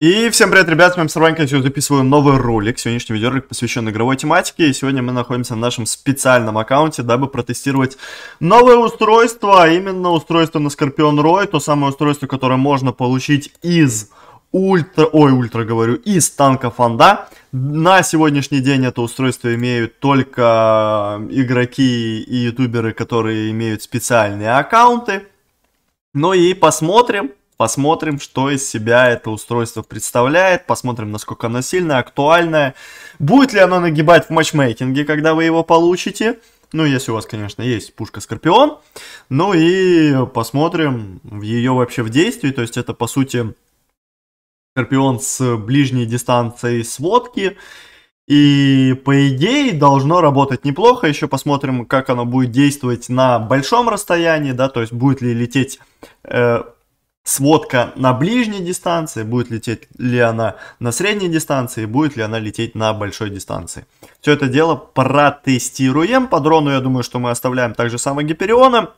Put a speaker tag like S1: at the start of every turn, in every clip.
S1: И всем привет, ребят, с вами Сарванька, сегодня записываю новый ролик, сегодняшний видеоролик посвящен игровой тематике, и сегодня мы находимся на нашем специальном аккаунте, дабы протестировать новое устройство, а именно устройство на Скорпион Рой, то самое устройство, которое можно получить из ультра, ой, ультра говорю, из танка Фанда. На сегодняшний день это устройство имеют только игроки и ютуберы, которые имеют специальные аккаунты. Ну и посмотрим, Посмотрим, что из себя это устройство представляет, посмотрим, насколько оно сильно актуальное. Будет ли оно нагибать в матчмейкинге, когда вы его получите? Ну, если у вас, конечно, есть пушка Скорпион. Ну и посмотрим в ее вообще в действии. То есть это, по сути, Скорпион с ближней дистанции сводки. И по идее должно работать неплохо. Еще посмотрим, как оно будет действовать на большом расстоянии, да, то есть будет ли лететь э, сводка на ближней дистанции, будет лететь ли она на средней дистанции, будет ли она лететь на большой дистанции. Все это дело протестируем. По дрону, я думаю, что мы оставляем также самое Гипериона.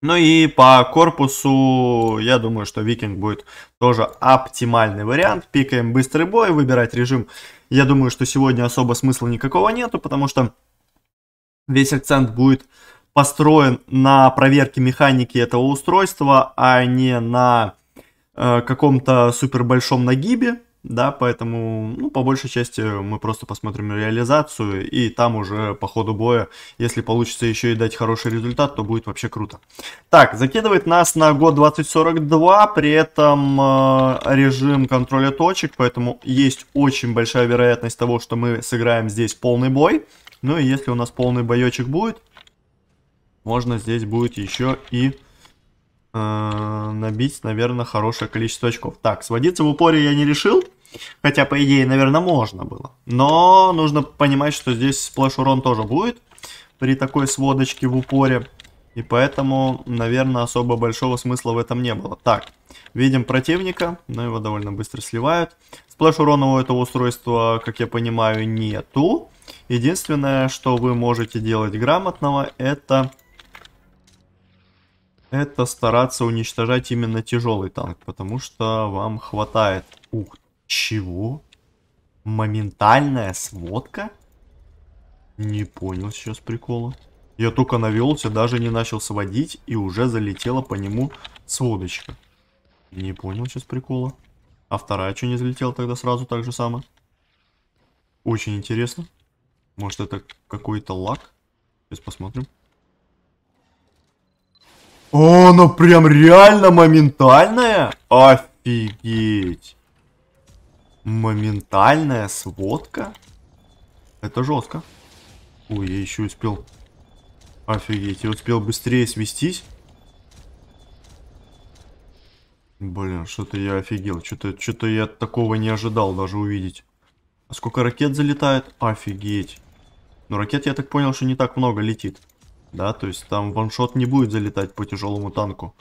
S1: Ну и по корпусу, я думаю, что Викинг будет тоже оптимальный вариант. Пикаем быстрый бой, выбирать режим. Я думаю, что сегодня особо смысла никакого нету, потому что весь акцент будет построен на проверке механики этого устройства, а не на э, каком-то супер большом нагибе, да, поэтому, ну, по большей части мы просто посмотрим реализацию, и там уже по ходу боя, если получится еще и дать хороший результат, то будет вообще круто. Так, закидывает нас на год 2042, при этом э, режим контроля точек, поэтому есть очень большая вероятность того, что мы сыграем здесь полный бой. Ну и если у нас полный боечек будет, можно здесь будет еще и э, набить, наверное, хорошее количество очков. Так, сводиться в упоре я не решил. Хотя, по идее, наверное, можно было. Но нужно понимать, что здесь сплэш урон тоже будет при такой сводочке в упоре. И поэтому, наверное, особо большого смысла в этом не было. Так, видим противника, но его довольно быстро сливают. Сплэш урона у этого устройства, как я понимаю, нету. Единственное, что вы можете делать грамотного, это это стараться уничтожать именно тяжелый танк, потому что вам хватает... Ух, чего? Моментальная сводка? Не понял сейчас прикола. Я только навелся, даже не начал сводить, и уже залетела по нему сводочка. Не понял сейчас прикола. А вторая что не залетела тогда сразу так же самое? Очень интересно. Может это какой-то лак? Сейчас посмотрим. О, она прям реально моментальная? Офигеть. Моментальная сводка? Это жестко. Ой, я еще успел. Офигеть, я успел быстрее свестись. Блин, что-то я офигел. Что-то что я такого не ожидал даже увидеть. А сколько ракет залетает? Офигеть. Но ну, ракет, я так понял, что не так много летит да, то есть там ваншот не будет залетать по тяжелому танку.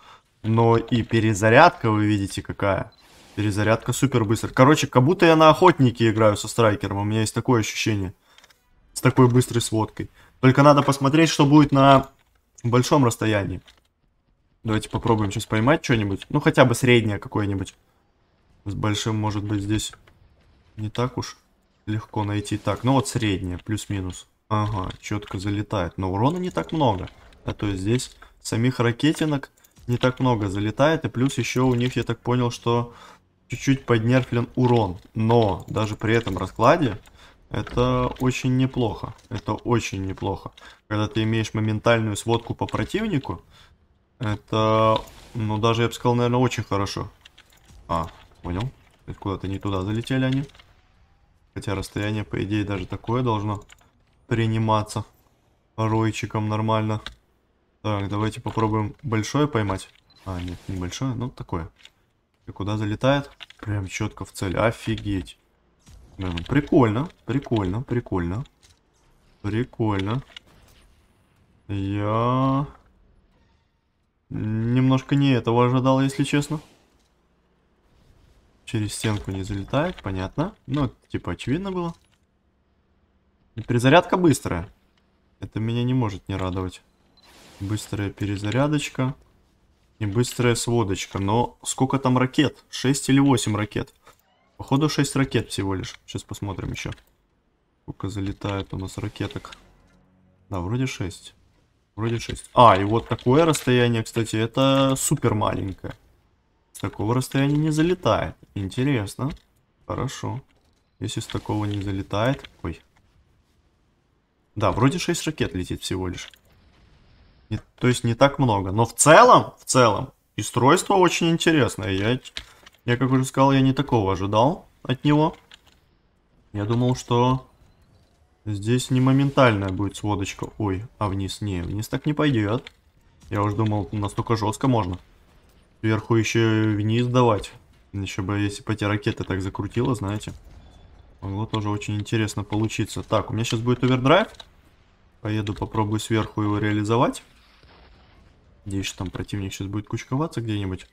S1: Но и перезарядка, вы видите, какая. Перезарядка супер быстро. Короче, как будто я на охотнике играю со страйкером, у меня есть такое ощущение. С такой быстрой сводкой. Только надо посмотреть, что будет на большом расстоянии. Давайте попробуем сейчас поймать что-нибудь. Ну, хотя бы среднее какое-нибудь. С большим, может быть, здесь не так уж легко найти. Так, ну вот среднее, плюс-минус. Ага, четко залетает. Но урона не так много. А то есть здесь самих ракетинок не так много залетает. И плюс еще у них, я так понял, что чуть-чуть поднерфлен урон. Но даже при этом раскладе это очень неплохо. Это очень неплохо. Когда ты имеешь моментальную сводку по противнику, это, ну, даже я бы сказал, наверное, очень хорошо. А, понял. Куда-то не туда залетели они. Хотя расстояние, по идее, даже такое должно приниматься. Ройчиком нормально. Так, давайте попробуем большое поймать. А, нет, небольшое ну такое. И куда залетает? Прям четко в цель. Офигеть. Блин, ну, прикольно, прикольно, прикольно. Прикольно. Я... Немножко не этого ожидал, если честно. Через стенку не залетает, понятно. Ну, типа, очевидно было. И перезарядка быстрая. Это меня не может не радовать. Быстрая перезарядочка. И быстрая сводочка. Но сколько там ракет? 6 или 8 ракет? Походу 6 ракет всего лишь. Сейчас посмотрим еще. Сколько залетает у нас ракеток. Да, вроде 6. Вроде 6. А, и вот такое расстояние, кстати, это супер маленькое. С такого расстояния не залетает. Интересно. Хорошо. Если с такого не залетает... Ой, да, вроде 6 ракет летит всего лишь. Не, то есть не так много. Но в целом, в целом, устройство очень интересное. Я, я, как уже сказал, я не такого ожидал от него. Я думал, что здесь не моментальная будет сводочка. Ой, а вниз? Не, вниз так не пойдет. Я уже думал, настолько жестко можно. Сверху еще вниз давать. Еще бы, если бы эти ракеты так закрутило, знаете. Могло тоже очень интересно получиться. Так, у меня сейчас будет овердрайв. Поеду попробую сверху его реализовать. Надеюсь, что там противник сейчас будет кучковаться где-нибудь.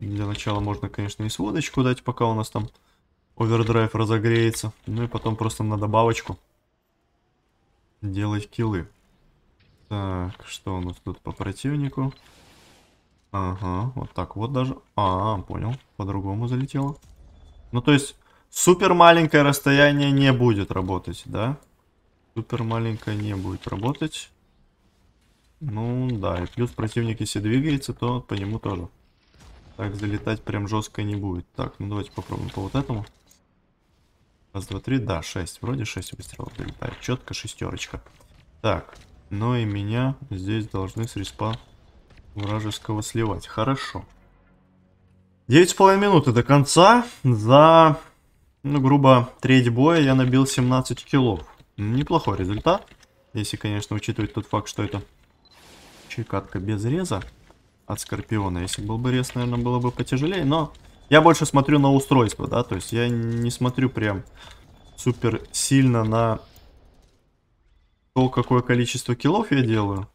S1: Для начала можно, конечно, и сводочку дать, пока у нас там овердрайв разогреется. Ну и потом просто на добавочку делать килы. Так, что у нас тут по противнику? Ага, вот так вот даже. А, понял, по-другому залетело. Ну то есть Супер маленькое расстояние не будет работать, да? Супер маленькое не будет работать. Ну да, и плюс противник, если двигается, то по нему тоже. Так залетать прям жестко не будет. Так, ну давайте попробуем по вот этому. Раз, два, три, да, шесть. Вроде шесть выстрелов залетает. Четко шестерочка. Так, ну и меня здесь должны с респа вражеского сливать. Хорошо. Девять с половиной минуты до конца. За ну, грубо, треть боя я набил 17 килов. Неплохой результат. Если, конечно, учитывать тот факт, что это чекатка без реза от Скорпиона. Если был бы рез, наверное, было бы потяжелее. Но я больше смотрю на устройство, да. То есть я не смотрю прям супер сильно на то, какое количество килов я делаю.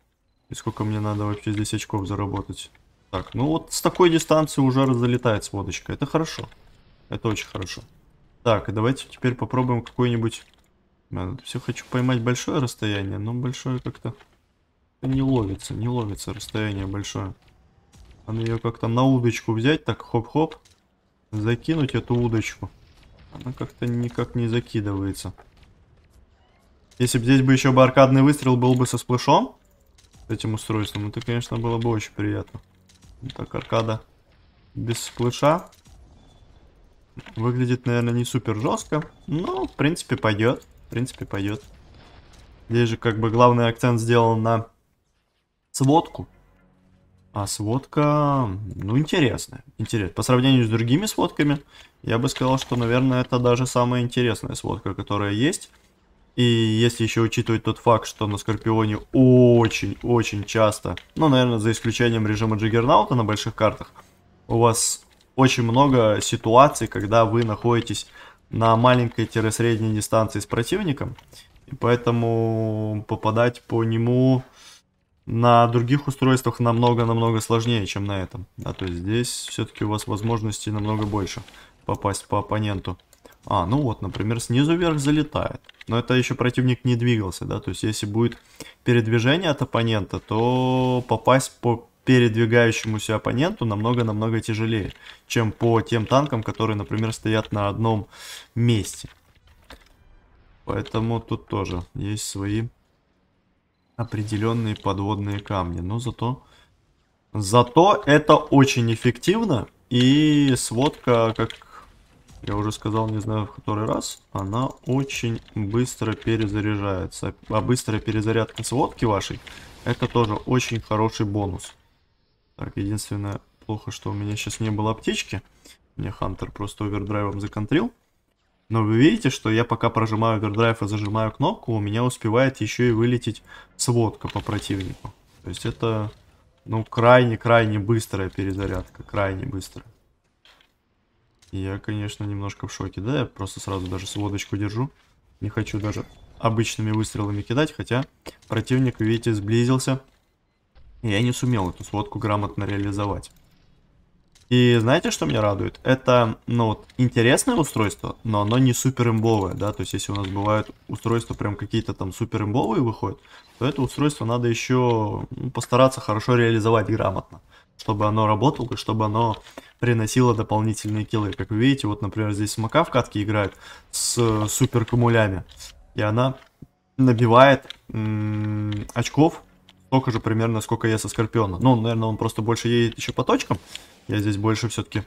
S1: И сколько мне надо вообще здесь очков заработать. Так, ну вот с такой дистанции уже залетает сводочка. Это хорошо. Это очень хорошо. Так, давайте теперь попробуем какой-нибудь... Все хочу поймать большое расстояние, но большое как-то... Не ловится, не ловится расстояние большое. Надо ее как-то на удочку взять, так хоп-хоп. Закинуть эту удочку. Она как-то никак не закидывается. Если бы здесь бы еще бы аркадный выстрел был бы со сплэшом, этим устройством, это, конечно, было бы очень приятно. Так, аркада без сплэша. Выглядит, наверное, не супер жестко, но, в принципе, пойдет. В принципе, пойдет. Здесь же, как бы, главный акцент сделан на сводку. А сводка, ну, интересная. Интересно. По сравнению с другими сводками, я бы сказал, что, наверное, это даже самая интересная сводка, которая есть. И если еще учитывать тот факт, что на Скорпионе очень-очень часто, ну, наверное, за исключением режима Джиггернаута на больших картах, у вас очень много ситуаций, когда вы находитесь на маленькой-средней дистанции с противником, и поэтому попадать по нему на других устройствах намного-намного сложнее, чем на этом. Да, то есть здесь все-таки у вас возможностей намного больше попасть по оппоненту. А, ну вот, например, снизу вверх залетает. Но это еще противник не двигался, да, то есть если будет передвижение от оппонента, то попасть по передвигающемуся оппоненту намного-намного тяжелее, чем по тем танкам, которые, например, стоят на одном месте. Поэтому тут тоже есть свои определенные подводные камни. Но зато... Зато это очень эффективно. И сводка, как я уже сказал, не знаю в который раз, она очень быстро перезаряжается. А быстрая перезарядка сводки вашей, это тоже очень хороший бонус. Так, единственное, плохо, что у меня сейчас не было аптечки. Мне Хантер просто овердрайвом законтрил. Но вы видите, что я пока прожимаю овердрайв и зажимаю кнопку, у меня успевает еще и вылететь сводка по противнику. То есть это, ну, крайне-крайне быстрая перезарядка, крайне быстрая. Я, конечно, немножко в шоке, да, я просто сразу даже сводочку держу. Не хочу даже обычными выстрелами кидать, хотя противник, видите, сблизился. Я не сумел эту сводку грамотно реализовать. И знаете, что меня радует? Это, ну, вот, интересное устройство, но оно не супер имбовое, да, то есть если у нас бывают устройства прям какие-то там супер имбовые выходят, то это устройство надо еще ну, постараться хорошо реализовать грамотно, чтобы оно работало чтобы оно приносило дополнительные киллы. Как вы видите, вот, например, здесь смока в катке играет с э, супер камулями, и она набивает очков столько же примерно, сколько я со Скорпиона. Ну, наверное, он просто больше едет еще по точкам. Я здесь больше все-таки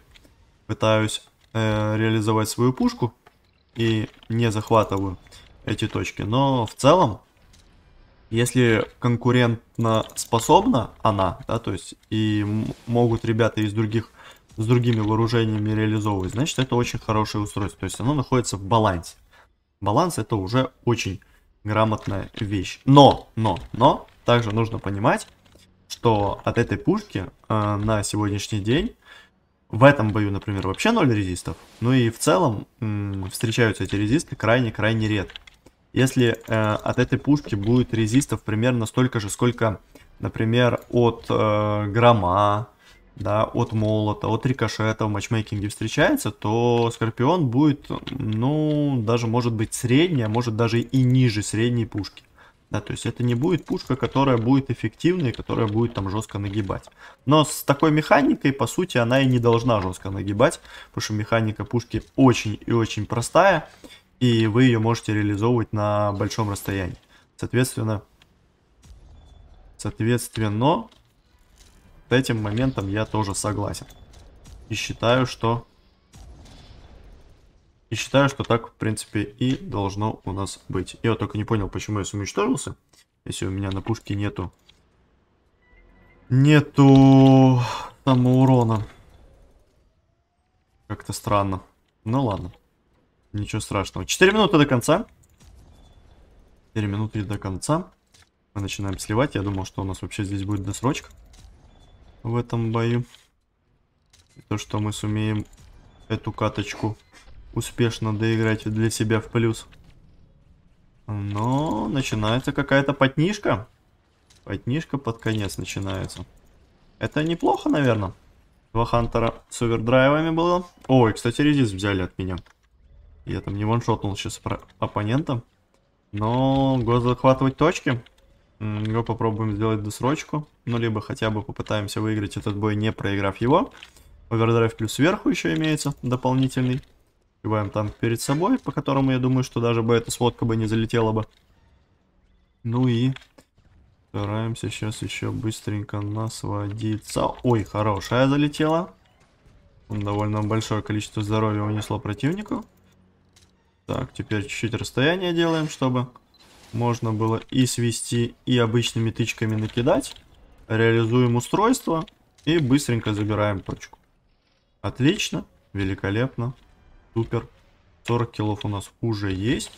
S1: пытаюсь э, реализовать свою пушку и не захватываю эти точки. Но в целом, если конкурентно способна она, да, то есть и могут ребята из других с другими вооружениями реализовывать, значит это очень хорошее устройство. То есть оно находится в балансе. Баланс это уже очень грамотная вещь. Но, но, но, также нужно понимать, что от этой пушки э, на сегодняшний день в этом бою, например, вообще ноль резистов. Ну и в целом м, встречаются эти резисты крайне-крайне редко. Если э, от этой пушки будет резистов примерно столько же, сколько, например, от э, грома, да, от молота, от рикошета в матчмейкинге встречается, то Скорпион будет, ну, даже может быть средняя, а может даже и ниже средней пушки. Да, то есть это не будет пушка, которая будет эффективной, которая будет там жестко нагибать. Но с такой механикой, по сути, она и не должна жестко нагибать, потому что механика пушки очень и очень простая, и вы ее можете реализовывать на большом расстоянии. Соответственно, соответственно, с этим моментом я тоже согласен. И считаю, что и считаю, что так, в принципе, и должно у нас быть. Я вот только не понял, почему я сумуничтожился. Если у меня на пушке нету... Нету... урона. Как-то странно. Ну ладно. Ничего страшного. 4 минуты до конца. 4 минуты до конца. Мы начинаем сливать. Я думал, что у нас вообще здесь будет досрочка. В этом бою. И то, что мы сумеем эту каточку успешно доиграть для себя в плюс. Но начинается какая-то потнишка. Потнишка под конец начинается. Это неплохо, наверное. Два хантера с овердрайвами было. Ой, кстати, резис взяли от меня. Я там не ваншотнул сейчас оппонента. Но год захватывать точки. Его попробуем сделать досрочку. Ну, либо хотя бы попытаемся выиграть этот бой, не проиграв его. Овердрайв плюс сверху еще имеется дополнительный. Убиваем танк перед собой, по которому я думаю, что даже бы эта сводка бы не залетела бы. Ну и стараемся сейчас еще быстренько насводиться. Ой, хорошая залетела. Он довольно большое количество здоровья унесло противнику. Так, теперь чуть-чуть расстояние делаем, чтобы можно было и свести, и обычными тычками накидать. Реализуем устройство и быстренько забираем точку. Отлично, великолепно. Супер. 40 килов у нас уже есть.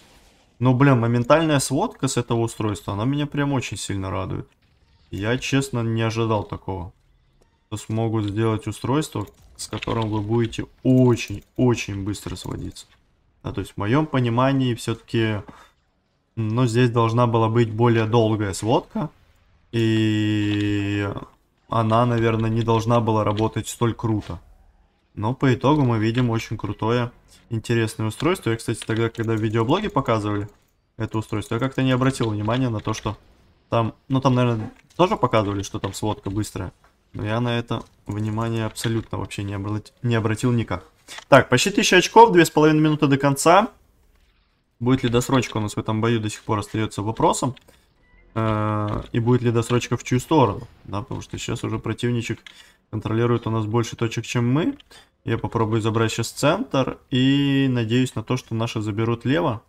S1: Но, блин, моментальная сводка с этого устройства, она меня прям очень сильно радует. Я, честно, не ожидал такого. Что смогут сделать устройство, с которым вы будете очень-очень быстро сводиться. А, то есть, в моем понимании, все-таки... Но ну, здесь должна была быть более долгая сводка. И она, наверное, не должна была работать столь круто. Но по итогу мы видим очень крутое, интересное устройство. Я, кстати, тогда, когда в видеоблоге показывали это устройство, я как-то не обратил внимания на то, что там... Ну, там, наверное, тоже показывали, что там сводка быстрая. Но я на это внимание абсолютно вообще не, обра... не обратил никак. Так, почти 1000 очков, 2,5 минуты до конца. Будет ли досрочка у нас в этом бою до сих пор остается вопросом. Э, и будет ли досрочка в чью сторону, да, потому что сейчас уже противничек контролирует у нас больше точек, чем мы. Я попробую забрать сейчас центр и надеюсь на то, что наши заберут лево.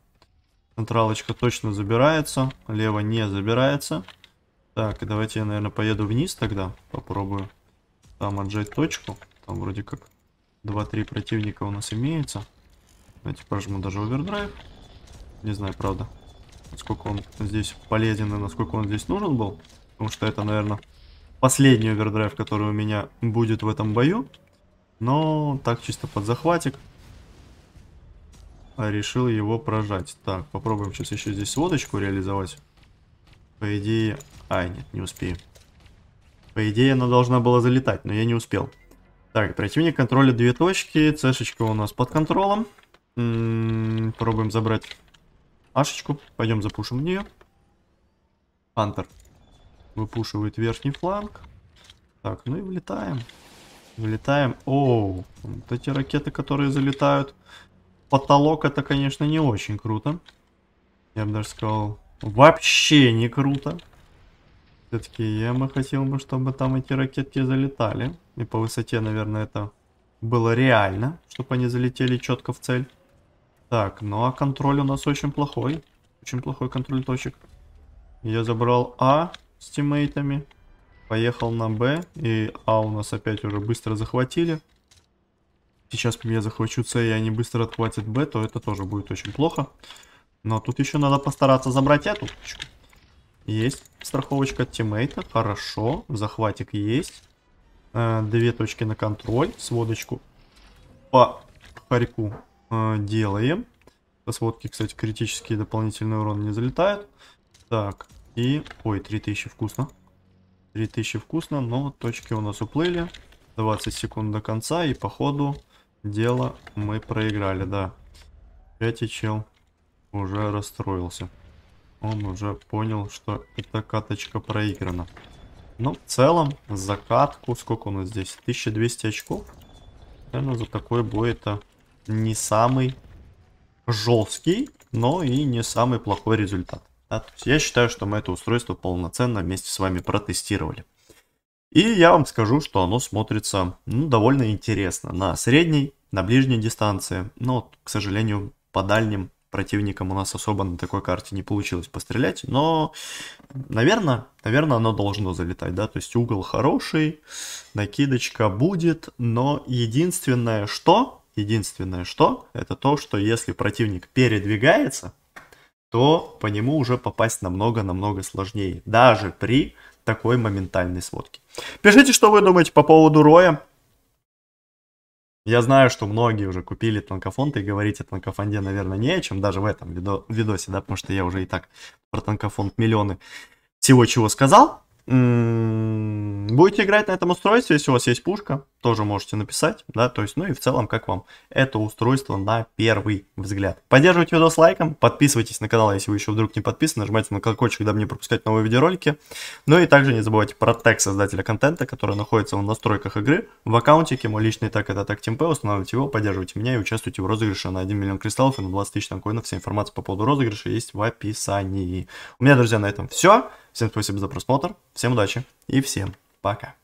S1: Централочка точно забирается, лево не забирается. Так, давайте я, наверное, поеду вниз тогда, попробую там отжать точку. Там вроде как 2-3 противника у нас имеется. Давайте прожму даже овердрайв. Не знаю, правда насколько он здесь полезен и насколько он здесь нужен был. Потому что это, наверное, последний овердрайв, который у меня будет в этом бою. Но так чисто под захватик. А решил его прожать. Так, попробуем сейчас еще здесь водочку реализовать. По идее... Ай, нет, не успею. По идее, она должна была залетать, но я не успел. Так, противник контроля две точки. Цешечка у нас под контролем. М м-м, -м, пробуем забрать Ашечку. Пойдем запушим нее. Пантер выпушивает верхний фланг. Так, ну и влетаем. Влетаем. Оу, вот эти ракеты, которые залетают. Потолок это, конечно, не очень круто. Я бы даже сказал, вообще не круто. Все-таки я бы хотел бы, чтобы там эти ракетки залетали. И по высоте, наверное, это было реально, чтобы они залетели четко в цель. Так, ну а контроль у нас очень плохой. Очень плохой контроль точек. Я забрал А с тиммейтами. Поехал на Б. И А у нас опять уже быстро захватили. Сейчас я захвачу С, и они быстро отхватят Б, то это тоже будет очень плохо. Но тут еще надо постараться забрать эту точку. Есть страховочка от тиммейта. Хорошо. Захватик есть. Э, две точки на контроль. Сводочку по хорьку а, делаем. Со сводки, кстати, критические дополнительный урон не залетают. Так, и... Ой, 3000 вкусно. 3000 вкусно, но точки у нас уплыли. 20 секунд до конца, и по ходу дела мы проиграли, да. Пятый чел уже расстроился. Он уже понял, что эта каточка проиграна. Но ну, в целом закатку сколько у нас здесь? 1200 очков. Наверное, за такой бой это не самый жесткий, но и не самый плохой результат. Да? То есть я считаю, что мы это устройство полноценно вместе с вами протестировали. И я вам скажу, что оно смотрится ну, довольно интересно на средней, на ближней дистанции. Но, к сожалению, по дальним противникам у нас особо на такой карте не получилось пострелять. Но, наверное, наверное, оно должно залетать, да. То есть угол хороший, накидочка будет. Но единственное, что Единственное что, это то, что если противник передвигается, то по нему уже попасть намного-намного сложнее, даже при такой моментальной сводке. Пишите, что вы думаете по поводу Роя. Я знаю, что многие уже купили танкофонт, и говорить о танкофонде, наверное, не о чем, даже в этом видо видосе, да, потому что я уже и так про танкофонд миллионы всего чего сказал. М м-м, -м -м, будете играть на этом устройстве, если у вас есть пушка, тоже можете написать, да, то есть, ну и в целом, как вам это устройство на первый взгляд. Поддерживайте видео с лайком, подписывайтесь на канал, если вы еще вдруг не подписаны, нажимайте на колокольчик, дабы не пропускать новые видеоролики. Ну и также не забывайте про тег создателя контента, который находится в настройках игры, в аккаунтике, мой личный тег это тег TeamP, устанавливайте его, поддерживайте меня и участвуйте в розыгрыше на 1 миллион кристаллов и на 20 тысяч танкоинов. Вся информация по поводу розыгрыша есть в описании. У меня, друзья, на этом все. Всем спасибо за просмотр, всем удачи и всем пока.